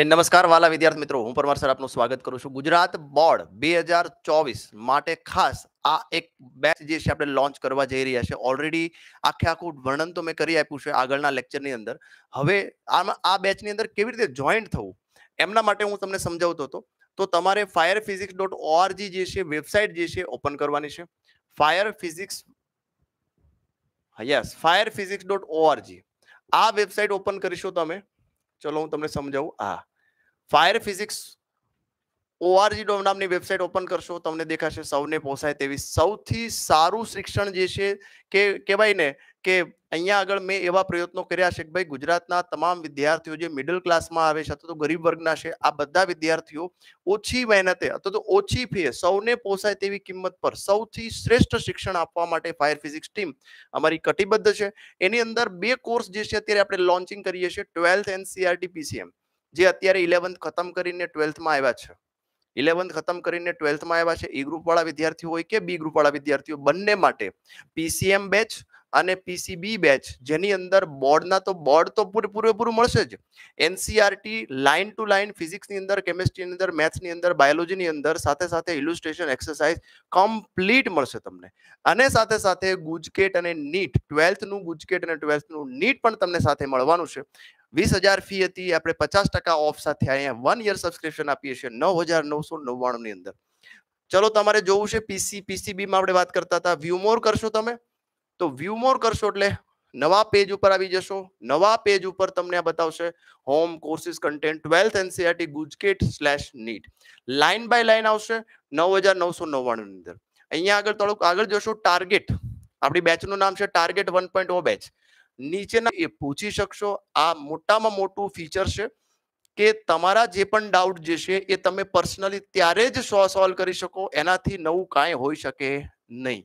નમસ્કાર વાલા વિદ્યાર્થી મિત્રો હું પરમાર સર આપનું સ્વાગત કરું છું ગુજરાત બોર્ડ બે હજાર ચોવીસ માટે ખાસ આ એક બેચ જે છે આપણે લોન્ચ કરવા જઈ રહ્યા છે ઓલરેડી આખે આખું વર્ણન તો મેં કરી આપ્યું છે આગળના લેક્ચરની અંદર હવે આમાં આ બેચની અંદર કેવી રીતે જોઈન્ટ થવું એમના માટે હું તમને સમજાવતો હતો તો તમારે ફાયર ફિઝિક્સ ડોટ ઓઆરજી જે છે વેબસાઇટ જે છે ઓપન કરવાની છે fire physics yes fire physics dot O R G આ વેબસાઇટ ઓપન કરીશો તમે ચલો હું તમને સમજાવું હા ફાયર ફિઝિક્સ ઓઆરજી ડોમ નામની વેબસાઇટ ઓપન કરશો તમને દેખાશે સૌને પોસાય તેવી સૌથી સારું શિક્ષણ જે છે કે કહેવાય ને કે અહીંયા આગળ મેં એવા પ્રયત્નો કર્યા છે કે ભાઈ ગુજરાતના તમામ વિદ્યાર્થીઓ જે મિડલ ક્લાસમાં આવે છે અથવા તો ગરીબ વર્ગના છે આ બધા વિદ્યાર્થીઓ ઓછી મહેનતે અથવા તો ઓછી ફીએ સૌને પોસાય તેવી કિંમત પર સૌથી શ્રેષ્ઠ શિક્ષણ આપવા માટે ફાયર ફિઝિક્સ ટીમ અમારી કટિબદ્ધ છે એની અંદર બે કોર્સ જે છે અત્યારે આપણે લોન્ચિંગ કરીએ છીએ ટ્વેલ્થ એનસીઆરટી પીસીએમ જે અત્યારે ઇલેવન્થ ખતમ કરીને ટ્વેલ્થમાં આવ્યા છે ઇલેવન્થ ખતમ કરીને ટ્વેલ્થમાં આવ્યા છે એ ગ્રુપવાળા વિદ્યાર્થીઓ હોય કે બી ગ્રુપવાળા વિદ્યાર્થીઓ બંને માટે પીસીએમ બેચ અને પીસીબી બેચ જેની અંદર બોર્ડના તો બોર્ડ તો પૂરેપૂરું મળશે જ એનસીઆરટી લાઇન ટુ લાઇન ફિઝિક્સની અંદર કેમેસ્ટ્રીની અંદર મેથ્સની અંદર બાયોલોજીની અંદર સાથે સાથે ઇલુસ્ટ્રેશન એક્સરસાઇઝ કમ્પ્લીટ મળશે તમને અને સાથે સાથે ગુજકેટ અને નીટ ટ્વેલ્થનું ગુજકેટ અને ટ્વેલ્થનું નીટ પણ તમને સાથે મળવાનું છે વીસ હજાર ફી હતી આપણે પચાસ ટકા ઓફ સાથે અહીંયા વન યર સબસ્ક્રિપ્શન આપીએ છીએ નવ હજાર નવસો નવ્વાણું ની અંદર ચલો તમારે જોવું છે પીસી પીસીબીમાં આપણે વાત કરતા હતા વ્યૂમોર કરશો તમે તો વ્યૂમોર કરશો એટલે નવા પેજ ઉપર આવી જશો નવા પેજ ઉપર તમને આ બતાવશે home courses content twelfth NCERT GUJCET slash NEET line by line આવશે નવ હજાર નવસો નવ્વાણુંની અંદર અહીંયા આગળ થોડુંક આગળ જોશો ટાર્ગેટ આપણી બેચનું નામ છે target one point O batch નીચેના એ પૂછી શકશો આ મોટામાં મોટું ફીચર છે કે તમારા જે પણ ડાઉટ જે છે એ તમે પર્સનલી ત્યારે જ સોલ્વ કરી શકો એનાથી નવું કાંઈ હોઈ શકે નહીં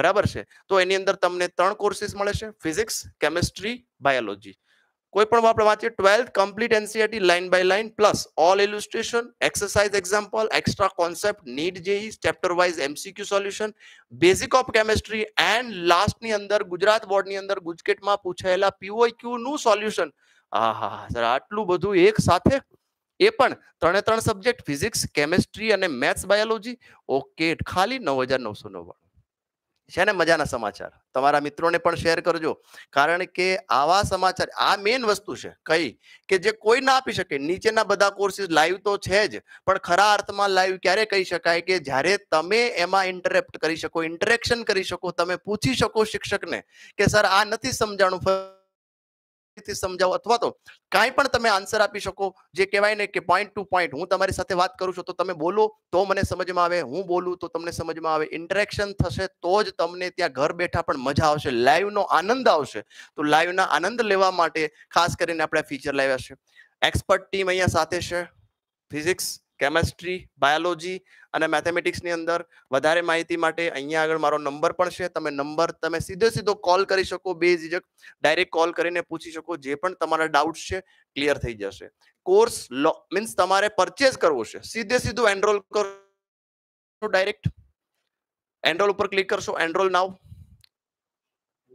બરાબર છે તો એની અંદર તમને ત્રણ કોર્સીસ મળે છે ફિઝિક્સ કેમેસ્ટ્રી બાયોલોજી કોઈ પણ આપણે વાંચીએ twelfth complete NCERT line by line plus all illustration exercise example extra concept NEET JEE chapter wise MCQ solution basic of chemistry and લાસ્ટની અંદર ગુજરાત બોર્ડની અંદર ગુજકેટમાં પૂછાયેલા પીઓક્યુ નું સોલ્યુશન હા સર આટલું બધું એક સાથે એ પણ ત્રણે ત્રણ સબ્જેક્ટ ફિઝિક્સ કેમેસ્ટ્રી અને મેથ્સ બાયોલોજી ઓકે ખાલી નવ હજાર નવસો નવ્વાણું છે ને મજાના સમાચાર તમારા મિત્રોને પણ શેર કરજો કારણ કે આવા સમાચાર આ મેઇન વસ્તુ છે કઈ કે જે કોઈ ના આપી શકે નીચેના બધા કોર્સિસ લાઈવ તો છે જ પણ ખરા અર્થમાં લાઈવ ક્યારે કહી શકાય કે જ્યારે તમે એમાં ઇન્ટરેપ્ટ કરી શકો ઇન્ટરેક્શન કરી શકો તમે પૂછી શકો શિક્ષકને કે સર આ નથી સમજાણું સમજાવો અથવા તો કાંઈ પણ તમે આન્સર આપી શકો જે કહેવાય ને કે પોઈન્ટ ટુ પોઈન્ટ હું તમારી સાથે વાત કરું છું તો તમે બોલો તો મને સમજમાં આવે હું બોલું તો તમને સમજમાં આવે ઇન્ટરેક્શન થશે તો જ તમને ત્યાં ઘર બેઠા પણ મજા આવશે લાઈવનો આનંદ આવશે તો લાઈવના આનંદ લેવા માટે ખાસ કરીને આપણે ફીચર લાવ્યા છે એક્સપર્ટ ટીમ અહીંયા સાથે છે ફિઝિક્સ કેમેસ્ટ્રી બાયોલોજી અને મેથેમેટિક્સની અંદર વધારે માહિતી માટે અહીંયા આગળ મારો નંબર પણ છે તમે નંબર તમે સીધો સીધો કોલ કરી શકો બે જ ડાયરેક્ટ કોલ કરીને પૂછી શકો જે પણ તમારા ડાઉટ છે ક્લિયર થઈ જશે કોર્સ લો મીન્સ તમારે પરચેસ કરવો છે સીધે સીધું એનરોલ કરો ડાયરેક્ટ એનરોલ ઉપર ક્લિક કરશો એનરોલ નાવ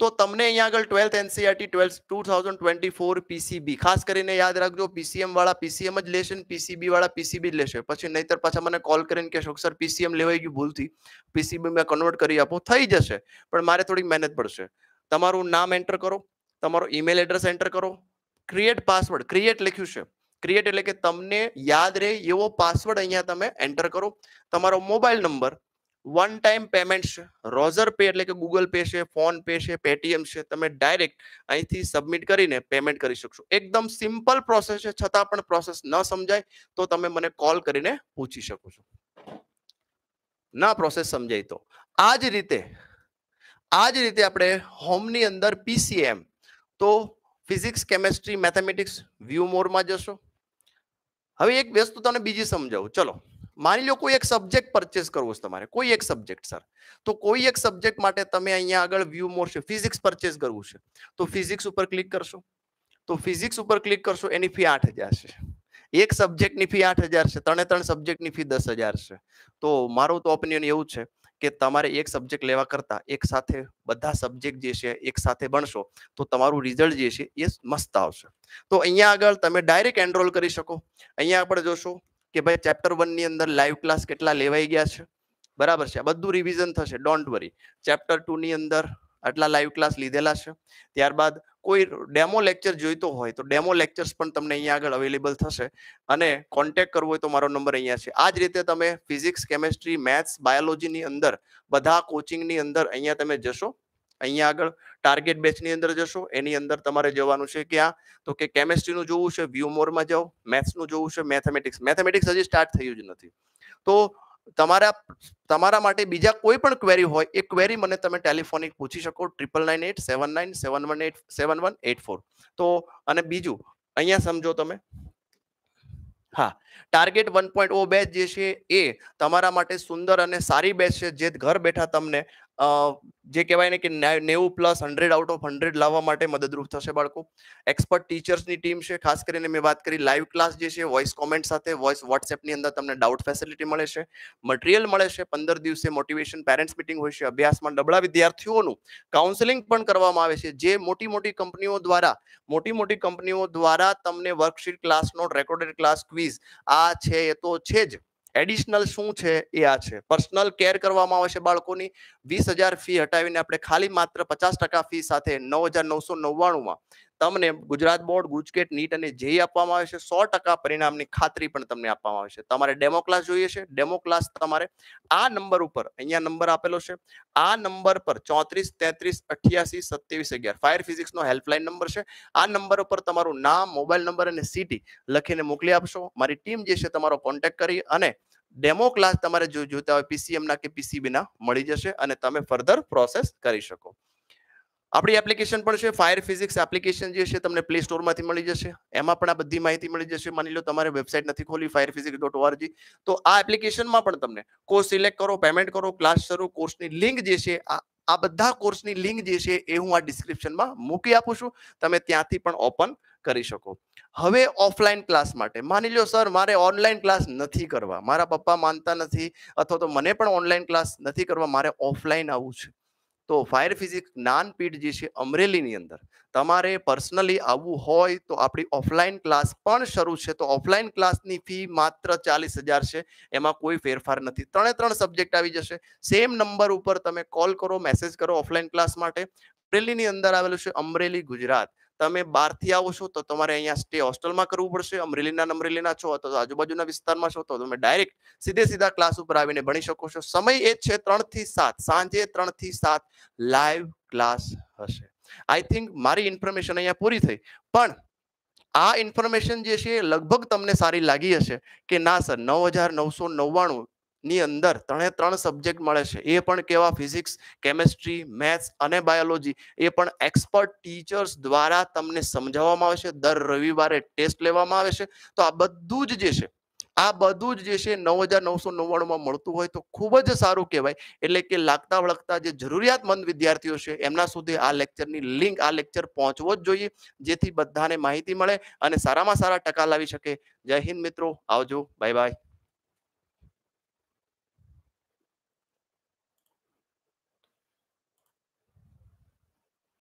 તો તમને અહીંયા આગળ twelfth NCERT twelfth two thousand twenty four PCB ખાસ કરીને યાદ રાખજો પીસીએમ વાળા પીસીએમ જ લેશે ને પીસીબી વાળા પીસીબી જ લેશે પછી નહીતર પાછા મને કોલ કરીને કહેશો સર પીસીએમ લેવાઈ ગયું ભૂલથી પીસીબી મેં કન્વર્ટ કરી આપો થઈ જશે પણ મારે થોડીક મહેનત પડશે તમારું નામ એન્ટર કરો તમારો ઈમેલ એડ્રેસ એન્ટર કરો ક્રિએટ પાસવર્ડ ક્રિએટ લખ્યું છે ક્રિએટ એટલે કે તમને યાદ રહે એવો પાસવર્ડ અહીંયા તમે એન્ટર કરો તમારો mobile number one time payment છે રોઝર પે એટલે કે ગૂગલ પે છે ફોન પે છે પેટીએમ છે તમે ડાયરેક્ટ અહીંથી સબમિટ કરીને પેમેન્ટ કરી શકશો એકદમ સિમ્પલ પ્રોસેસ છે છતાં પણ પ્રોસેસ ન સમજાય તો તમે મને કોલ કરીને પૂછી શકો છો ના પ્રોસેસ સમજાય તો આ જ રીતે આ જ રીતે આપણે હોમની અંદર પીસીએમ તો ફિઝિક્સ કેમેસ્ટ્રી મેથેમેટિક્સ વ્યૂ મોરમાં જશો હવે એક વસ્તુ તમને બીજી સમજાવું ચલો માની લો કોઈ એક સબ્જેક્ટ પરચેસ કરવો છે તમારે કોઈ એક સબ્જેક્ટ સર તો કોઈ એક સબ્જેક્ટ માટે તમે અહીંયા આગળ વ્યૂ મોર ફિઝિક્સ પરચેસ કરવું છે તો ફિઝિક્સ ઉપર ક્લિક કરશો તો ફિઝિક્સ ઉપર ક્લિક કરશો એની ફી આઠ હજાર છે એક સબ્જેક્ટની ફી આઠ હજાર છે ત્રણે ત્રણ સબ્જેક્ટની ફી દસ હજાર છે તો મારું તો ઓપિનિયન એવું છે કે તમારે એક સબ્જેક્ટ લેવા કરતા એક સાથે બધા સબ્જેક્ટ જે છે એક સાથે ભણશો તો તમારું રિઝલ્ટ જે છે એ મસ્ત આવશે તો અહીંયા આગળ તમે ડાયરેક્ટ એનરોલ કરી શકો અહીંયા આપણે જોશો કે ભાઈ ચેપ્ટર વનની અંદર લાઈવ ક્લાસ કેટલા લેવાઈ ગયા છે બરાબર છે આ બધું રિવિઝન થશે ડોન્ટ વરી ચેપ્ટર ટુની અંદર આટલા લાઈવ ક્લાસ લીધેલા છે ત્યારબાદ કોઈ ડેમો લેક્ચર જોઈતો હોય તો ડેમો લેક્ચર્સ પણ તમને અહીંયા આગળ અવેલેબલ થશે અને કોન્ટેક કરવો હોય તો મારો નંબર અહીંયા છે આ જ રીતે તમે ફિઝિક્સ કેમેસ્ટ્રી મેથ્સ બાયોલોજીની અંદર બધા કોચિંગની અંદર અહીંયા તમે જશો અહીંયા આગળ ટાર્ગેટ બેચની અંદર જશો એની અંદર તમારે જવાનું છે ક્યાં તો કે કેમેસ્ટ્રીનું જોવું છે વ્યુમોરમાં જાઓ મેથ્સનું જોવું છે મેથેમેટિક્સ મેથેમેટિક્સ હજી સ્ટાર્ટ થયું જ નથી તો તમારા તમારા માટે બીજા કોઈ પણ ક્વેરી હોય એ ક્વેરી મને તમે ટેલિફોનિક પૂછી શકો triple nine eight seven nine seven one eight seven one eight four તો અને બીજું અહીંયા સમજો તમે હા target one point O batch જે છે એ તમારા માટે સુંદર અને સારી બેચ છે જે ઘર બેઠા તમને જે કહેવાય ને કે નેવું plus hundred out of hundred લાવવા માટે મદદરૂપ થશે બાળકો એક્સપર્ટ ટીચર્સની ટીમ છે ખાસ કરીને મેં વાત કરી લાઈવ ક્લાસ જે છે વોઇસ કોમેન્ટ સાથે વોઇસ વોટ્સએપની અંદર તમને ડાઉટ ફેસિલિટી મળે છે મટીરિયલ મળે છે પંદર દિવસે મોટિવેશન પેરેન્ટ્સ મિટિંગ હોય છે અભ્યાસમાં નબળા વિદ્યાર્થીઓનું કાઉન્સેલિંગ પણ કરવામાં આવે છે જે મોટી મોટી કંપનીઓ દ્વારા મોટી મોટી કંપનીઓ દ્વારા તમને વર્કશીટ ક્લાસનો રેકોર્ડેડ ક્લાસ ક્વિઝ આ છે એ તો છે જ એડિશનલ શું છે એ આ છે પર્સનલ કેર કરવામાં આવશે બાળકોની વીસ હજાર ફી હટાવીને આપણે ખાલી માત્ર પચાસ ટકા ફી સાથે નવ હજાર નવસો નવ્વાણુંમાં તમને ગુજરાત બોર્ડ ગુજકેટ નીટ અને જેઈ આપવામાં આવે છે સો ટકા પરિણામની ખાતરી પણ તમને આપવામાં આવે છે તમારે ડેમો ક્લાસ જોઈએ છે ડેમો ક્લાસ તમારે આ નંબર ઉપર અહીંયા નંબર આપેલો છે આ નંબર પર ચોત્રીસ તેત્રીસ અઠ્યાસી સત્યાવીસ અગિયાર ફાયર ફિઝિક્સનો હેલ્પલાઇન નંબર છે આ નંબર ઉપર તમારું નામ મોબાઈલ નંબર અને સિટી લખીને મોકલી આપશો મારી ટીમ જે છે તમારો કોન્ટેક્ટ કરી અને ડેમો ક્લાસ તમારે જો જોતા હોય પીસીએમના કે પીસીબીના મળી જશે અને તમે ફર્ધર પ્રોસેસ કરી શકો આપણી એપ્લિકેશન પણ છે ફાયર ફિઝિક્સ એપ્લિકેશન જે છે તમને પ્લે સ્ટોરમાંથી મળી જશે એમાં પણ આ બધી માહિતી મળી જશે માની લો તમારે વેબસાઇટ નથી ખોલી ફાયર ફિઝિક્સ ડોટ ઓઆરજી તો આ એપ્લિકેશનમાં પણ તમને કોર્સ સિલેક્ટ કરો પેમેન્ટ કરો ક્લાસ કરો કોર્સની લિંક જે છે આ આ બધા કોર્સની લિંક જે છે એ હું આ ડિસ્ક્રિપ્શનમાં મૂકી આપું છું તમે ત્યાંથી પણ ઓપન કરી શકો હવે ઓફલાઈન ક્લાસ માટે માની લો સર મારે ઓનલાઈન ક્લાસ નથી કરવા મારા પપ્પા માનતા નથી અથવા તો મને પણ ઓનલાઈન ક્લાસ નથી કરવા મારે ઓફલાઈન આવવું છે તો ફાયર ફિઝિક્સ જ્ઞાનપીઠ જે છે અમરેલીની અંદર તમારે પર્સનલી આવવું હોય તો આપણી ઓફલાઈન ક્લાસ પણ શરૂ છે તો ઓફલાઈન ક્લાસની ફી માત્ર ચાલીસ હજાર છે એમાં કોઈ ફેરફાર નથી ત્રણે ત્રણ સબ્જેક્ટ આવી જશે સેમ નંબર ઉપર તમે કોલ કરો મેસેજ કરો ઓફલાઈન ક્લાસ માટે અમરેલીની અંદર આવેલું છે અમરેલી ગુજરાત તમે બહારથી આવો છો તો તમારે અહીંયા સ્ટે હોસ્ટેલમાં કરવું પડશે અમરેલીના અમરેલીના છો અથવા આજુબાજુના વિસ્તારમાં છો તો તમે ડાયરેક્ટ સીધે સીધા ક્લાસ ઉપર આવીને ભણી શકો છો સમય એ છે ત્રણ થી સાત સાંજે ત્રણ થી સાત લાઈવ ક્લાસ હશે આઈ થિંક મારી ઇન્ફોર્મેશન અહીંયા પૂરી થઈ પણ આ ઇન્ફોર્મેશન જે છે લગભગ તમને સારી લાગી હશે કે ના સર નવ હજાર નવસો નવ્વાણું ની અંદર ત્રણે ત્રણ સબ્જેક્ટ મળે છે એ પણ કેવા ફિઝિક્સ કેમેસ્ટ્રી મેથ્સ અને બાયોલોજી એ પણ એક્સપર્ટ ટીચર્સ દ્વારા તમને સમજાવવામાં આવે છે દર રવિવારે ટેસ્ટ લેવામાં આવે છે તો આ બધું જ જે છે આ બધું જ જે છે નવ હજાર નવસો નવ્વાણુંમાં મળતું હોય તો ખૂબ જ સારું કહેવાય એટલે કે લાગતા વળગતા જે જરૂરિયાતમંદ વિદ્યાર્થીઓ છે એમના સુધી આ લેક્ચરની લિંક આ લેક્ચર પહોંચવો જ જોઈએ જેથી બધાને માહિતી મળે અને સારામાં સારા ટકા લાવી શકે જય હિન્દ મિત્રો આવજો બાય બાય